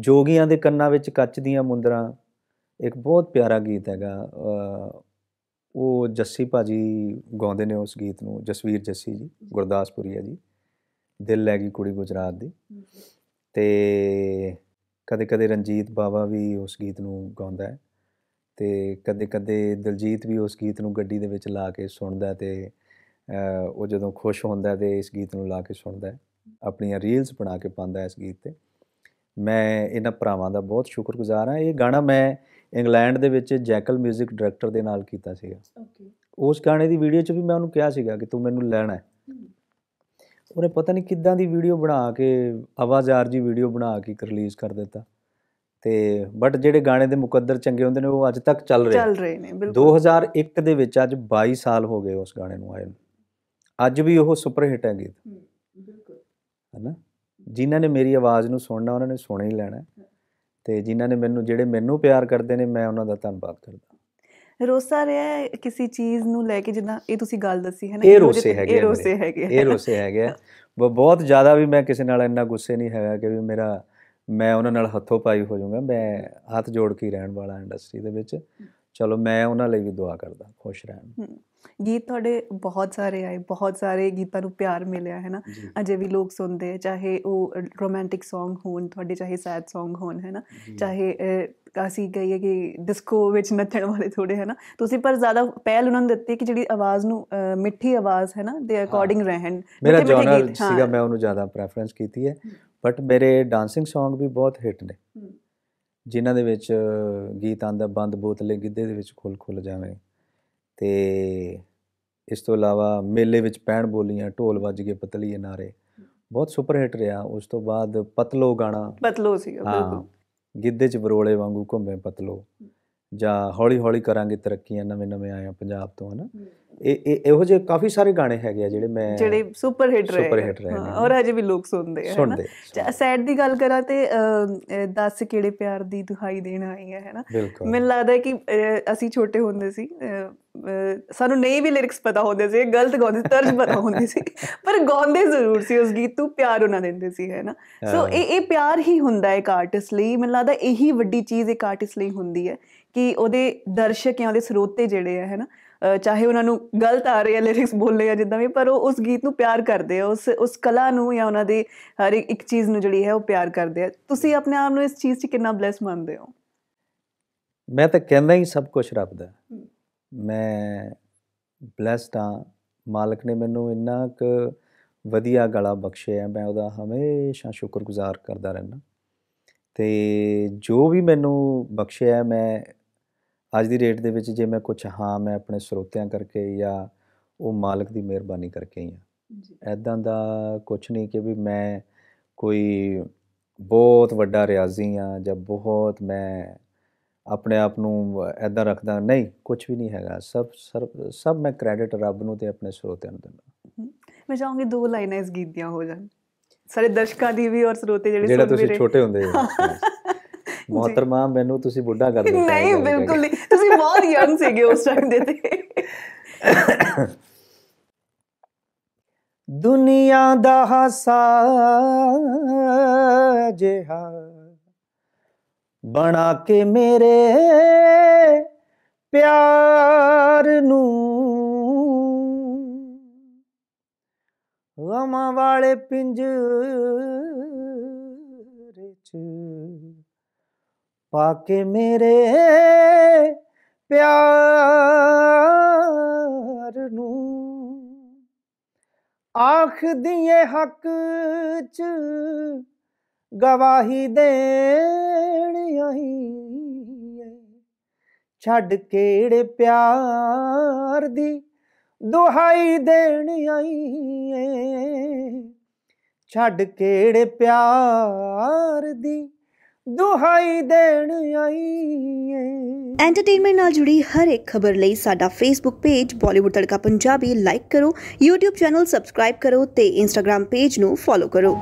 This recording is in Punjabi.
ਜੋਗੀਆਂ ਦੇ ਕੰਨਾਂ ਵਿੱਚ ਕੱਚ ਦੀਆਂ ਮੁੰਦਰਾਂ ਇੱਕ ਬਹੁਤ ਪਿਆਰਾ ਗੀਤ ਹੈਗਾ ਉਹ ਜੱਸੀ ਭਾਜੀ ਗਾਉਂਦੇ ਨੇ ਉਸ ਗੀਤ ਨੂੰ ਜਸਵੀਰ ਜੱਸੀ ਜੀ ਹੈ ਜੀ ਦਿਲ ਲੈ ਗਈ ਕੁੜੀ ਗੁਜਰਾਤ ਦੀ ਤੇ ਕਦੇ ਕਦੇ ਰਣਜੀਤ ਬਾਵਾ ਵੀ ਉਸ ਗੀਤ ਨੂੰ ਗਾਉਂਦਾ ਹੈ ਤੇ ਕਦੇ ਕਦੇ ਦਿਲਜੀਤ ਵੀ ਉਸ ਗੀਤ ਨੂੰ ਗੱਡੀ ਦੇ ਵਿੱਚ ਲਾ ਕੇ ਸੁਣਦਾ ਤੇ ਉਹ ਜਦੋਂ ਖੁਸ਼ ਹੁੰਦਾ ਤੇ ਇਸ ਗੀਤ ਨੂੰ ਲਾ ਕੇ ਸੁਣਦਾ ਆਪਣੀਆਂ ਰੀਲਸ ਬਣਾ ਕੇ ਪਾਉਂਦਾ ਇਸ ਗੀਤ ਤੇ ਮੈਂ ਇਹਨਾਂ ਭਰਾਵਾਂ ਦਾ ਬਹੁਤ ਸ਼ੁਕਰਗੁਜ਼ਾਰ ਹਾਂ ਇਹ ਗਾਣਾ ਮੈਂ ਇੰਗਲੈਂਡ ਦੇ ਵਿੱਚ ਜੈਕਲ 뮤직 ਡਾਇਰੈਕਟਰ ਦੇ ਨਾਲ ਕੀਤਾ ਸੀਗਾ ਓਕੇ ਉਸ ਗਾਣੇ ਦੀ ਵੀਡੀਓ 'ਚ ਵੀ ਮੈਂ ਉਹਨੂੰ ਕਿਹਾ ਸੀਗਾ ਕਿ ਤੂੰ ਮੈਨੂੰ ਲੈਣਾ ਹੈ ਉਹਨੇ ਪਤਾ ਨਹੀਂ ਕਿੱਦਾਂ ਦੀ ਵੀਡੀਓ ਬਣਾ ਕੇ ਆਵਾਜ਼ਾਰ ਜੀ ਵੀਡੀਓ ਬਣਾ ਕੇ ਰਿਲੀਜ਼ ਕਰ ਦਿੱਤਾ ਤੇ ਬਟ ਜਿਹੜੇ ਗਾਣੇ ਦੇ ਮੁਕੱਦਰ ਚੰਗੇ ਹੁੰਦੇ ਨੇ ਉਹ ਅੱਜ ਤੱਕ ਚੱਲ ਰਹੇ ਚੱਲ ਰਹੇ ਨੇ ਬਿਲਕੁਲ 2001 ਦੇ ਵਿੱਚ ਅੱਜ 22 ਸਾਲ ਹੋ ਗਏ ਉਸ ਗਾਣੇ ਨੂੰ ਆਏ ਨੂੰ ਅੱਜ ਵੀ ਉਹ ਸੁਪਰ ਹਿੱਟ ਹੈ ਗੀਤ ਬਿਲਕੁਲ ਹੈਨਾ ਜਿਨ੍ਹਾਂ ਨੇ ਮੇਰੀ ਆਵਾਜ਼ ਨੂੰ ਸੁਣਨਾ ਉਹਨਾਂ ਨੇ ਸੁਣ ਹੀ ਲੈਣਾ ਤੇ ਜਿਨ੍ਹਾਂ ਨੇ ਮੈਨੂੰ ਜਿਹੜੇ ਮੈਨੂੰ ਪਿਆਰ ਕਰਦੇ ਨੇ ਮੈਂ ਉਹਨਾਂ ਦਾ ਧੰਨਵਾਦ ਕਰਦਾ ਰੋਸਾ ਰਿਹਾ ਕਿਸੇ ਚੀਜ਼ ਨੂੰ ਲੈ ਕੇ ਜਿੱਦਾਂ ਇਹ ਤੁਸੀਂ ਗੱਲ ਦੱਸੀ ਹੈ ਨਾ ਇਹ ਰੋਸੇ ਹੈਗੇ ਇਹ ਰੋਸੇ ਹੈਗੇ ਇਹ ਰੋਸੇ ਹੈਗੇ ਬਹੁਤ ਜ਼ਿਆਦਾ ਵੀ ਮੈਂ ਕਿਸੇ ਨਾਲ ਇੰਨਾ ਗੁੱਸੇ ਨਹੀਂ ਹੈਗਾ ਕਿ ਵੀ ਮੇਰਾ ਮੈਂ ਉਹਨਾਂ ਨਾਲ ਹੱਥੋਂ ਪਾਈ ਹੋ ਜਾਊਂਗਾ ਮੈਂ ਹੱਥ ਜੋੜ ਕੇ ਰਹਿਣ ਵਾਲਾ ਇੰਡਸਟਰੀ ਦੇ ਵਿੱਚ ਚਲੋ ਮੈਂ ਉਹਨਾਂ ਲਈ ਵੀ ਦੁਆ ਕਰਦਾ ਖੁਸ਼ ਰਹਿਣ ਗੀਤ ਤੁਹਾਡੇ ਬਹੁਤ ਸਾਰੇ ਆਏ ਬਹੁਤ ਸਾਰੇ ਗੀਤਾਂ ਨੂੰ ਪਿਆਰ ਮਿਲਿਆ ਹੈ ਨਾ ਅਜੇ ਵੀ ਲੋਕ ਸੁਣਦੇ ਆ ਚਾਹੇ ਉਹ ਰੋਮਾਂਟਿਕ Song ਹੋਣ ਤੁਹਾਡੇ ਚਾਹੇ ਸੈਡ Song ਹੋਣ ਹੈ ਨਾ ਚਾਹੇ ਗਈ ਹੈ ਕਿ ਡਿਸਕੋ ਵਿੱਚ ਨੱਚਣ ਵਾਲੇ ਥੋੜੇ ਹੈ ਨਾ ਤੁਸੀਂ ਪਰ ਜ਼ਿਆਦਾ ਪਹਿਲ ਉਹਨਾਂ ਨੂੰ ਦਿੱਤੀ ਕਿ ਜਿਹੜੀ ਆਵਾਜ਼ ਨੂੰ ਮਿੱਠੀ ਆਵਾਜ਼ ਹੈ ਨਾ ਦੇ ਅਕੋਰਡਿੰਗ ਰਹਿਣ ਮੇਰਾ ਜਨਰਲ ਸੀਗਾ ਮੈਂ ਉਹਨੂੰ ਜ਼ਿਆਦਾ ਪ੍ਰੈਫਰੈਂਸ ਕੀਤੀ ਹੈ ਬਟ ਮੇਰੇ ਡਾਂਸਿੰਗ Song ਵੀ ਬਹੁਤ ਹਿੱਟ ਨੇ ਜਿਨ੍ਹਾਂ ਦੇ ਵਿੱਚ ਗੀਤ ਆਂਦਾ ਬੰਦ ਬੋਤਲੇ ਗਿੱਧੇ ਦੇ ਵਿੱਚ ਖੁੱਲ ਖੁੱਲ ਜਾਵੇ ਤੇ ਇਸ ਤੋਂ ਇਲਾਵਾ ਮੇਲੇ ਵਿੱਚ ਪੈਣ ਬੋਲੀਆਂ ਢੋਲ ਵੱਜ ਕੇ ਪਤਲੀ ਨਾਰੇ ਬਹੁਤ ਸੁਪਰ ਹਿੱਟ ਰਿਹਾ ਉਸ ਤੋਂ ਬਾਅਦ ਪਤਲੋ ਗਾਣਾ ਪਤਲੋ ਸੀਗਾ ਬਿਲਕੁਲ ਗਿੱਧੇ 'ਚ ਬਰੋਲੇ ਵਾਂਗੂ ਘੁੰਮੇ ਪਤਲੋ ਜਾਂ ਹੌਲੀ ਹੌਲੀ ਕਰਾਂਗੇ ਤਰੱਕੀਆਂ ਨਵੇਂ ਨਵੇਂ ਆਏ ਆ ਪੰਜਾਬ ਤੋਂ ਹਨਾ ਇਹ ਇਹੋ ਜਿਹੇ ਕਾਫੀ ਸਾਰੇ ਗਾਣੇ ਹੈਗੇ ਆ ਜਿਹੜੇ ਮੈਂ ਜਿਹੜੇ ਸੁਪਰ ਹਿੱਟ ਰਹੇ ਸੁਪਰ ਹਿੱਟ ਰਹੇ ਨੇ ਔਰ ਅਜੇ ਵੀ ਲੋਕ ਸੁਣਦੇ ਆ ਸੁਣਦੇ ਸੈਡ ਦੀ ਗੱਲ ਕਰਾਂ ਤੇ ਦੱਸ ਕਿਹੜੇ ਪਿਆਰ ਦੀ ਦੁਹਾਈ ਦੇਣ ਆਈ ਹੈ ਹੈਨਾ ਮੈਨੂੰ ਲੱਗਦਾ ਕਿ ਅਸੀਂ ਛੋਟੇ ਹੁੰਦੇ ਸੀ ਸਾਨੂੰ ਨਹੀਂ ਵੀ ਲਿਰਿਕਸ ਪਤਾ ਹੁੰਦੇ ਸੀ ਗਲਤ ਗਾਉਂਦੇ ਤਰਜ ਪਤਾ ਹੁੰਦੀ ਸੀ ਪਰ ਗਾਉਂਦੇ ਜ਼ਰੂਰ ਸੀ ਉਸ ਗੀਤ ਨੂੰ ਪਿਆਰ ਉਹਨਾਂ ਦਿੰਦੇ ਸੀ ਹੈਨਾ ਸੋ ਇਹ ਇਹ ਪਿਆਰ ਹੀ ਹੁੰਦਾ ਇੱਕ ਆਰਟਿਸਟ ਲਈ ਮੈਨੂੰ ਲੱਗਦਾ ਇਹੀ ਵੱਡੀ ਚੀਜ਼ ਇੱਕ ਆਰਟਿਸਟ ਲਈ ਹੁੰਦੀ ਹੈ ਕਿ ਉਹਦੇ ਦਰਸ਼ਕ ਜਾਂ ਉਹਦੇ ਸਰੋਤੇ ਜਿਹੜੇ ਹੈ ਹੈਨਾ ਚਾਹੇ ਉਹਨਾਂ ਨੂੰ ਗਲਤ ਆ ਰਹੀ ਹੈ ਲਿਰਿਕਸ ਬੋਲਨੇ ਆ ਜਿੱਦਾਂ ਵੀ ਪਰ ਉਹ ਉਸ ਗੀਤ ਨੂੰ ਪਿਆਰ ਕਰਦੇ ਆ ਉਸ ਉਸ ਕਲਾ ਨੂੰ ਜਾਂ ਉਹਨਾਂ ਦੀ ਹਰ ਇੱਕ ਚੀਜ਼ ਨੂੰ ਜਿਹੜੀ ਹੈ ਉਹ ਪਿਆਰ ਕਰਦੇ ਆ ਤੁਸੀਂ ਆਪਣੇ ਆਪ ਨੂੰ ਇਸ ਚੀਜ਼ 'ਚ ਕਿੰਨਾ ਬਲੈਸ ਮੰਨਦੇ ਹੋ ਮੈਂ ਤਾਂ ਕਹਿੰਦਾ ਹੀ ਸਭ ਕੁਝ ਰੱਬ ਦਾ ਮੈਂ ਬਲੈਸਡ ਆ ਮਾਲਕ ਨੇ ਮੈਨੂੰ ਇੰਨਾ ਕੁ ਵਧੀਆ ਗਲਾ ਬਖਸ਼ਿਆ ਮੈਂ ਉਹਦਾ ਹਮੇਸ਼ਾ ਸ਼ੁਕਰਗੁਜ਼ਾਰ ਕਰਦਾ ਰਹਿਣਾ ਤੇ ਜੋ ਵੀ ਮੈਨੂੰ ਬਖਸ਼ਿਆ ਮੈਂ ਅੱਜ ਦੀ ਰੇਟ ਦੇ ਵਿੱਚ ਜੇ ਮੈਂ ਕੁਝ ਹਾਂ ਮੈਂ ਆਪਣੇ ਸਰੋਤਿਆਂ ਕਰਕੇ ਜਾਂ ਉਹ ਮਾਲਕ ਦੀ ਮਿਹਰਬਾਨੀ ਕਰਕੇ ਹੀ ਆ ਜੀ ਐਦਾਂ ਦਾ ਕੁਝ ਨਹੀਂ ਕਿ ਵੀ ਮੈਂ ਕੋਈ ਬਹੁਤ ਵੱਡਾ ਰਿਆਜ਼ੀ ਆ ਜਾਂ ਬਹੁਤ ਮੈਂ ਆਪਣੇ ਆਪ ਨੂੰ ਐਦਾਂ ਰੱਖਦਾ ਨਹੀਂ ਕੁਝ ਵੀ ਨਹੀਂ ਹੈਗਾ ਸਭ ਸਭ ਮੈਂ ਕ੍ਰੈਡਿਟ ਰੱਬ ਨੂੰ ਤੇ ਆਪਣੇ ਸਰੋਤਿਆਂ ਨੂੰ ਦਿੰਦਾ ਮੈਂ ਚਾਹਾਂਗੀ ਦੋ ਲਾਈਨਾਂ ਇਸ ਗੀਤ ਦੀਆਂ ਹੋ ਜਾਣ ਸਾਰੇ ਦਰਸ਼ਕਾਂ ਦੀ ਵੀ ਔਰ ਸਰੋਤੇ ਜਿਹੜੇ ਸੁਣ ਰਹੇ ਜਿਹੜਾ ਤੁਸੀਂ ਛੋਟੇ ਹੁੰਦੇ ਹੋ ਮਹਤਰਮਾ ਮੈਨੂੰ ਤੁਸੀਂ ਬੁੱਢਾ ਕਰ ਦਿੱਤਾ ਨਹੀਂ ਬਿਲਕੁਲ ਨਹੀਂ ਤੁਸੀਂ ਬਹੁਤ ਯੰਗ ਸੀਗੇ ਉਸ ਟਾਈਮ ਦੇ ਤੇ ਦੁਨੀਆ ਦਾ ਹਾਸਾ ਜਿਹਾ ਬਣਾ ਕੇ ਮੇਰੇ ਪਿਆਰ ਨੂੰ ਗਮਾਂ ਵਾਲੇ ਪਿੰਜਰੇ 'ਚ ਪਾ ਕੇ ਮੇਰੇ ਪਿਆਰ ਨੂੰ ਆਖ ਦੀਏ ਹੱਕ ਚ ਗਵਾਹੀ आई ਛੱਡ ਕੇੜੇ ਪਿਆਰ ਦੀ ਦੁਹਾਈ ਦੇਣ ਆਈ ਛੱਡ ਕੇੜੇ ਪਿਆਰ ਦੀ ਦੁਹਾਈ ਦੇਣ ਆਈ ਏ ਐਂਟਰਟੇਨਮੈਂਟ ਨਾਲ ਜੁੜੀ ਹਰ ਇੱਕ ਖਬਰ ਲਈ ਸਾਡਾ Facebook page Bollywood Tadka Punjabi like ਕਰੋ YouTube ਚੈਨਲ ਸਬਸਕ੍ਰਾਈਬ ਕਰੋ ਤੇ Instagram ਪੇਜ ਨੂੰ ਫੋਲੋ ਕਰੋ